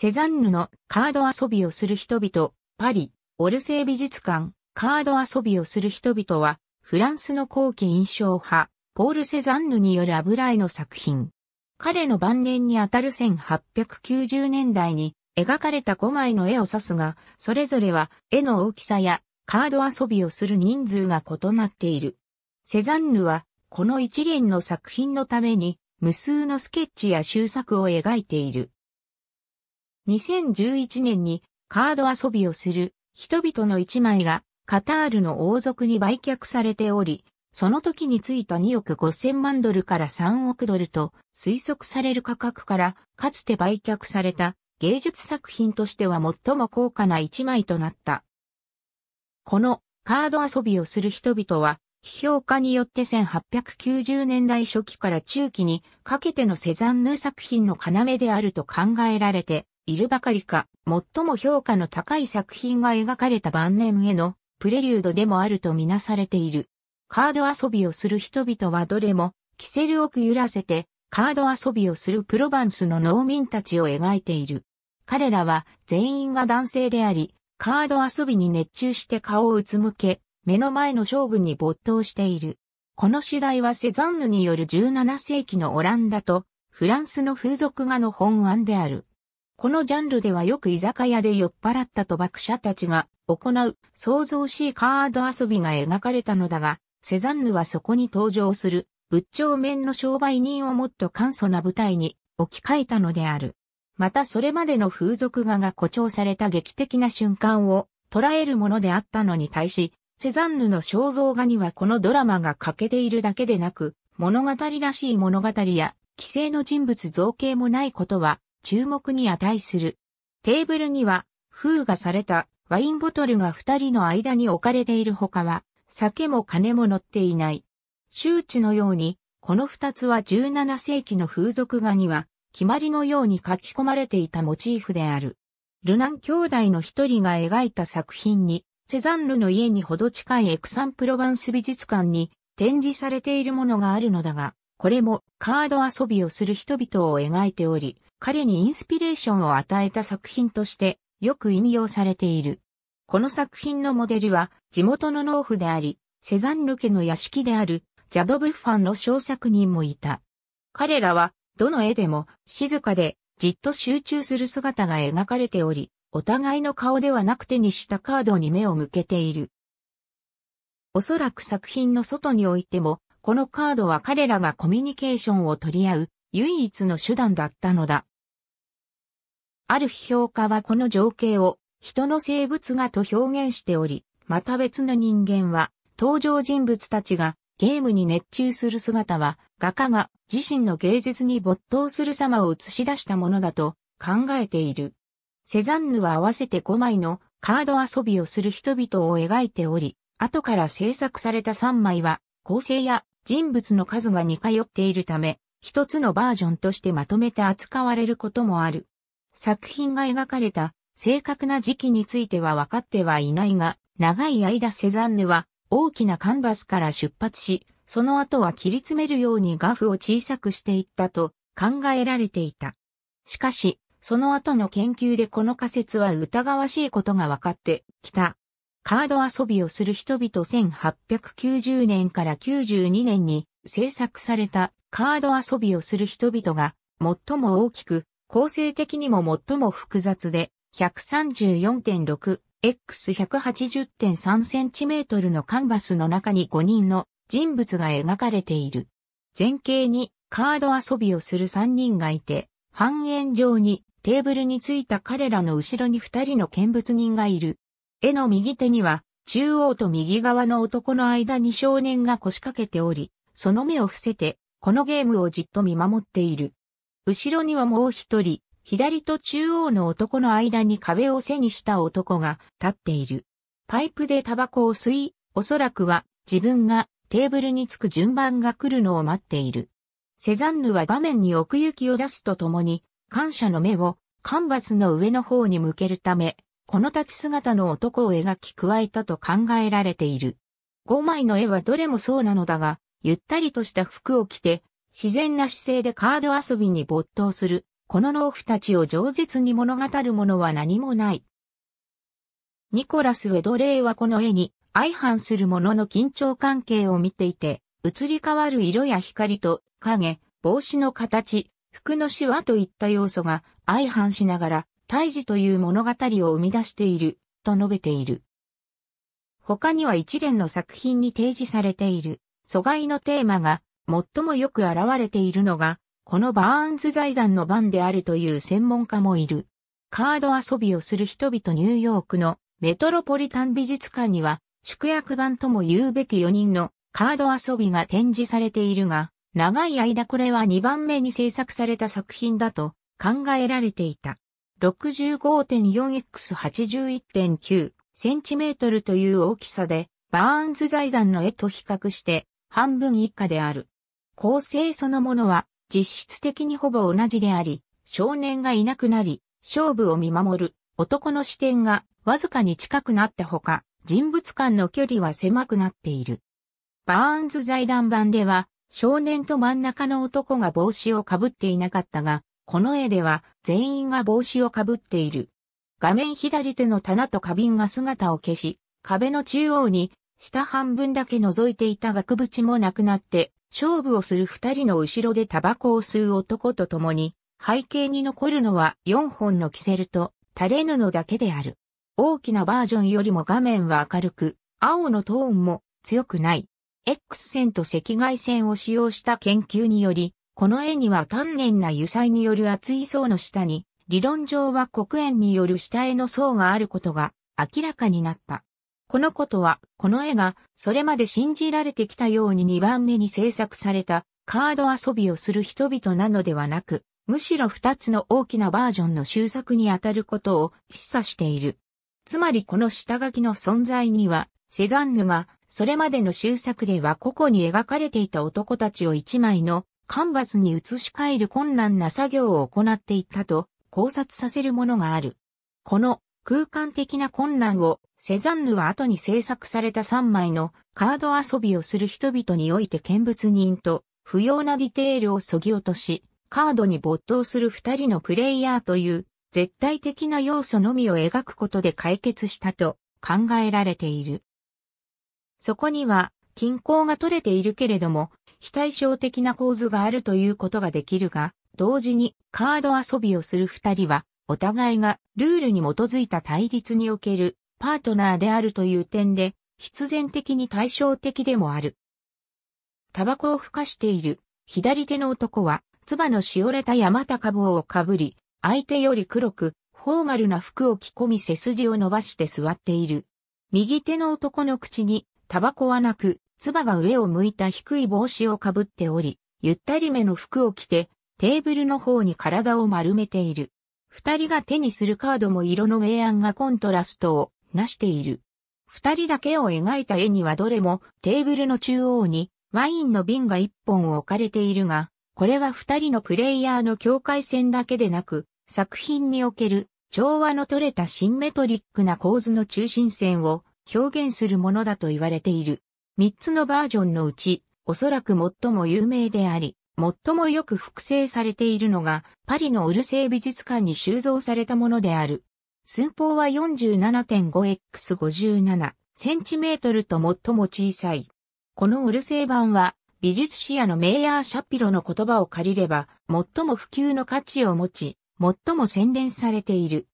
セザンヌのカード遊びをする人々、パリ、オルセー美術館、カード遊びをする人々は、フランスの後期印象派、ポール・セザンヌによる油絵の作品。彼の晩年にあたる1890年代に描かれた5枚の絵を指すが、それぞれは絵の大きさやカード遊びをする人数が異なっている。セザンヌは、この一連の作品のために、無数のスケッチや修作を描いている。2011年にカード遊びをする人々の一枚がカタールの王族に売却されており、その時についた2億5000万ドルから3億ドルと推測される価格からかつて売却された芸術作品としては最も高価な一枚となった。このカード遊びをする人々は批評家によって1890年代初期から中期にかけてのセザンヌ作品の要であると考えられているばかりか、最も評価の高い作品が描かれた晩年へのプレリュードでもあるとみなされている。カード遊びをする人々はどれも、キセルをくらせて、カード遊びをするプロヴァンスの農民たちを描いている。彼らは全員が男性であり、カード遊びに熱中して顔をうつむけ、目の前の勝負に没頭している。この主題はセザンヌによる17世紀のオランダとフランスの風俗画の本案である。このジャンルではよく居酒屋で酔っ払った賭博者たちが行う創造しいカード遊びが描かれたのだが、セザンヌはそこに登場する仏頂面の商売人をもっと簡素な舞台に置き換えたのである。またそれまでの風俗画が誇張された劇的な瞬間を捉えるものであったのに対し、セザンヌの肖像画にはこのドラマが欠けているだけでなく、物語らしい物語や、既成の人物造形もないことは、注目に値する。テーブルには、封がされたワインボトルが二人の間に置かれているほかは、酒も金も乗っていない。周知のように、この二つは17世紀の風俗画には、決まりのように書き込まれていたモチーフである。ルナン兄弟の一人が描いた作品に、セザンヌの家にほど近いエクサンプロバンス美術館に展示されているものがあるのだが、これもカード遊びをする人々を描いており、彼にインスピレーションを与えた作品としてよく引用されている。この作品のモデルは地元の農夫であり、セザンヌ家の屋敷であるジャド・ブッファンの小作人もいた。彼らはどの絵でも静かでじっと集中する姿が描かれており、お互いの顔ではなく手にしたカードに目を向けている。おそらく作品の外においても、このカードは彼らがコミュニケーションを取り合う唯一の手段だったのだ。ある批評家はこの情景を人の生物画と表現しており、また別の人間は登場人物たちがゲームに熱中する姿は画家が自身の芸術に没頭する様を映し出したものだと考えている。セザンヌは合わせて5枚のカード遊びをする人々を描いており、後から制作された3枚は構成や人物の数が似通っているため一つのバージョンとしてまとめて扱われることもある。作品が描かれた正確な時期については分かってはいないが、長い間セザンヌは大きなカンバスから出発し、その後は切り詰めるように画布を小さくしていったと考えられていた。しかし、その後の研究でこの仮説は疑わしいことが分かってきた。カード遊びをする人々1890年から92年に制作されたカード遊びをする人々が最も大きく、構成的にも最も複雑で 134.6x180.3cm のカンバスの中に5人の人物が描かれている。前景にカード遊びをする3人がいて、半円状にテーブルについた彼らの後ろに2人の見物人がいる。絵の右手には中央と右側の男の間に少年が腰掛けており、その目を伏せて、このゲームをじっと見守っている。後ろにはもう一人、左と中央の男の間に壁を背にした男が立っている。パイプでタバコを吸い、おそらくは自分がテーブルにつく順番が来るのを待っている。セザンヌは画面に奥行きを出すとともに、感謝の目をカンバスの上の方に向けるため、この立ち姿の男を描き加えたと考えられている。5枚の絵はどれもそうなのだが、ゆったりとした服を着て、自然な姿勢でカード遊びに没頭する、この農夫たちを饒舌に物語るものは何もない。ニコラス・ウェドレイはこの絵に相反するものの緊張関係を見ていて、移り変わる色や光と影、帽子の形、服のシワといった要素が相反しながら、胎児という物語を生み出している、と述べている。他には一連の作品に提示されている。疎外のテーマが最もよく現れているのが、このバーンズ財団の番であるという専門家もいる。カード遊びをする人々ニューヨークのメトロポリタン美術館には宿泊版とも言うべき4人のカード遊びが展示されているが、長い間これは2番目に制作された作品だと考えられていた。65.4x81.9 センチメートルという大きさで、バーンズ財団の絵と比較して半分以下である。構成そのものは実質的にほぼ同じであり、少年がいなくなり、勝負を見守る男の視点がわずかに近くなったほか、人物間の距離は狭くなっている。バーンズ財団版では、少年と真ん中の男が帽子をかぶっていなかったが、この絵では全員が帽子をかぶっている。画面左手の棚と花瓶が姿を消し、壁の中央に下半分だけ覗いていた額縁もなくなって、勝負をする二人の後ろでタバコを吸う男と共に、背景に残るのは4本のキセルと垂れ布だけである。大きなバージョンよりも画面は明るく、青のトーンも強くない。X 線と赤外線を使用した研究により、この絵には丹念な油彩による厚い層の下に、理論上は黒煙による下絵の層があることが明らかになった。このことは、この絵が、それまで信じられてきたように2番目に制作された、カード遊びをする人々なのではなく、むしろ2つの大きなバージョンの修作にあたることを示唆している。つまりこの下書きの存在には、セザンヌが、それまでの修作では個々に描かれていた男たちを一枚のカンバスに移し替える困難な作業を行っていったと考察させるものがある。この空間的な混乱を、セザンヌは後に制作された3枚のカード遊びをする人々において見物人と不要なディテールを削ぎ落とし、カードに没頭する2人のプレイヤーという絶対的な要素のみを描くことで解決したと考えられている。そこには均衡が取れているけれども非対称的な構図があるということができるが、同時にカード遊びをする2人はお互いがルールに基づいた対立におけるパートナーであるという点で、必然的に対照的でもある。タバコを吹かしている左手の男は、唾のしおれた山高帽をかぶり、相手より黒く、フォーマルな服を着込み背筋を伸ばして座っている。右手の男の口に、タバコはなく、唾が上を向いた低い帽子をかぶっており、ゆったりめの服を着て、テーブルの方に体を丸めている。二人が手にするカードも色の明暗がコントラストをなしている。二人だけを描いた絵にはどれもテーブルの中央にワインの瓶が一本置かれているが、これは二人のプレイヤーの境界線だけでなく、作品における調和の取れたシンメトリックな構図の中心線を表現するものだと言われている。三つのバージョンのうち、おそらく最も有名であり、最もよく複製されているのが、パリのオルセイ美術館に収蔵されたものである。寸法は 47.5x57 センチメートルと最も小さい。このオルセイ版は、美術史屋のメイヤー・シャピロの言葉を借りれば、最も普及の価値を持ち、最も洗練されている。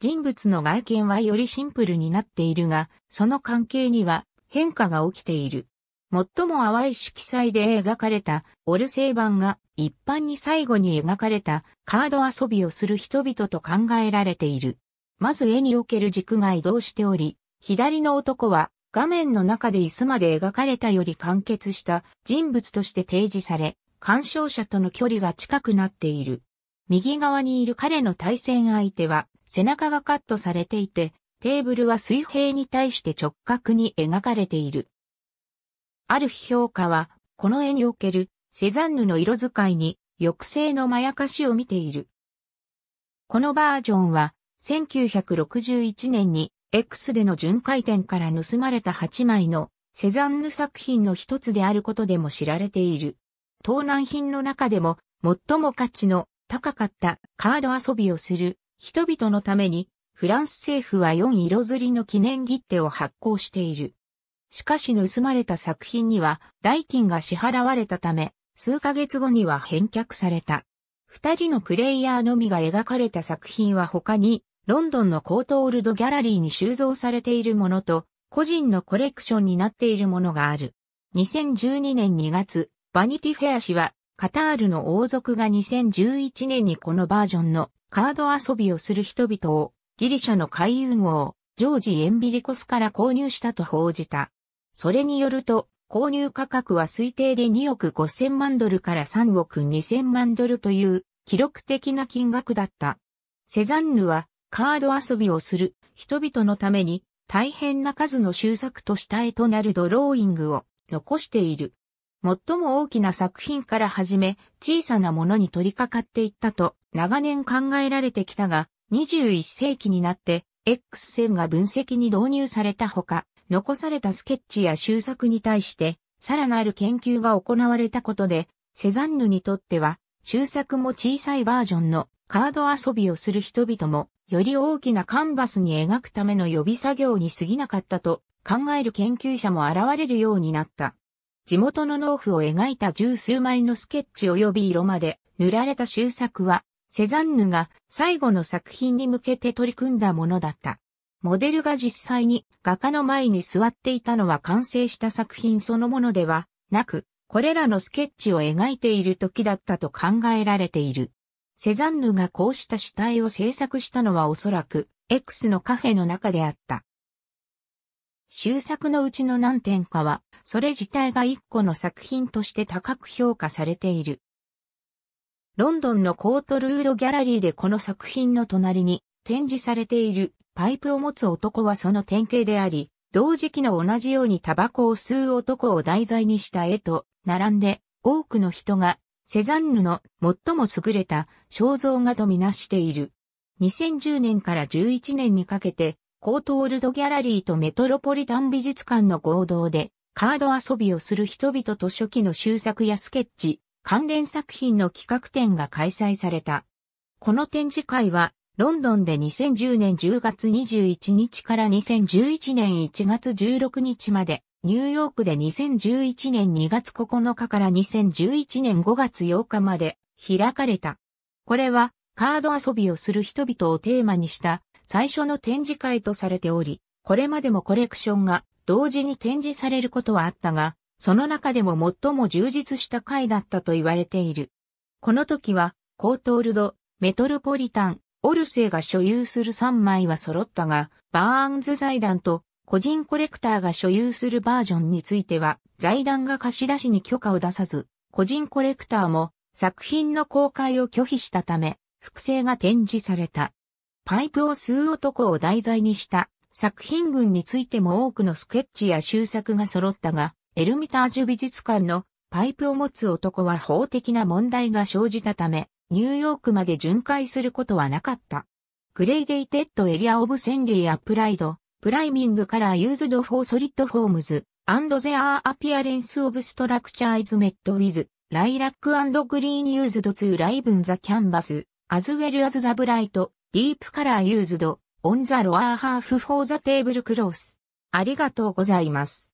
人物の外見はよりシンプルになっているが、その関係には変化が起きている。最も淡い色彩で描かれたオルセイ版が一般に最後に描かれたカード遊びをする人々と考えられている。まず絵における軸が移動しており、左の男は画面の中で椅子まで描かれたより完結した人物として提示され、鑑賞者との距離が近くなっている。右側にいる彼の対戦相手は背中がカットされていて、テーブルは水平に対して直角に描かれている。ある批評家は、この絵におけるセザンヌの色使いに抑制のまやかしを見ている。このバージョンは、1961年に X での巡回展から盗まれた8枚のセザンヌ作品の一つであることでも知られている。盗難品の中でも最も価値の高かったカード遊びをする人々のためにフランス政府は4色づりの記念切手を発行している。しかし盗まれた作品には代金が支払われたため、数ヶ月後には返却された。二人のプレイヤーのみが描かれた作品は他に、ロンドンのコートオールドギャラリーに収蔵されているものと、個人のコレクションになっているものがある。2012年2月、バニティフェア氏は、カタールの王族が2011年にこのバージョンのカード遊びをする人々をギリシャの海運王、ジョージ・エンビリコスから購入したと報じた。それによると、購入価格は推定で2億5000万ドルから3億2000万ドルという記録的な金額だった。セザンヌはカード遊びをする人々のために大変な数の修作と下絵となるドローイングを残している。最も大きな作品から始め小さなものに取り掛かっていったと長年考えられてきたが21世紀になって X 線が分析に導入されたほか残されたスケッチや修作に対して、さらなる研究が行われたことで、セザンヌにとっては、修作も小さいバージョンのカード遊びをする人々も、より大きなカンバスに描くための予備作業に過ぎなかったと考える研究者も現れるようになった。地元の農夫を描いた十数枚のスケッチ及び色まで塗られた修作は、セザンヌが最後の作品に向けて取り組んだものだった。モデルが実際に画家の前に座っていたのは完成した作品そのものではなく、これらのスケッチを描いている時だったと考えられている。セザンヌがこうした死体を制作したのはおそらく X のカフェの中であった。終作のうちの何点かは、それ自体が一個の作品として高く評価されている。ロンドンのコートルードギャラリーでこの作品の隣に展示されているパイプを持つ男はその典型であり、同時期の同じようにタバコを吸う男を題材にした絵と並んで多くの人がセザンヌの最も優れた肖像画とみなしている。2010年から11年にかけてコートオールドギャラリーとメトロポリタン美術館の合同でカード遊びをする人々と初期の修作やスケッチ、関連作品の企画展が開催された。この展示会はロンドンで2010年10月21日から2011年1月16日まで、ニューヨークで2011年2月9日から2011年5月8日まで開かれた。これはカード遊びをする人々をテーマにした最初の展示会とされており、これまでもコレクションが同時に展示されることはあったが、その中でも最も充実した回だったと言われている。この時は、コートールド、メトロポリタン、オルセーが所有する3枚は揃ったが、バーンズ財団と個人コレクターが所有するバージョンについては、財団が貸し出しに許可を出さず、個人コレクターも作品の公開を拒否したため、複製が展示された。パイプを吸う男を題材にした作品群についても多くのスケッチや修作が揃ったが、エルミタージュ美術館のパイプを持つ男は法的な問題が生じたため、ニューヨークまで巡回することはなかった。グレイデイテッドエリアオブセンリーアプライド、プライミングカラーユーズドフォーソリッドフォームズ、アンドゼアーアピアレンスオブストラクチャーイズメットウィズ、ライラックアンドグリーンユーズドツーライブンザキャンバス、アズウェルアズザブライト、ディープカラーユーズド、オンザロアーハーフフォーザテーブルクロース。ありがとうございます。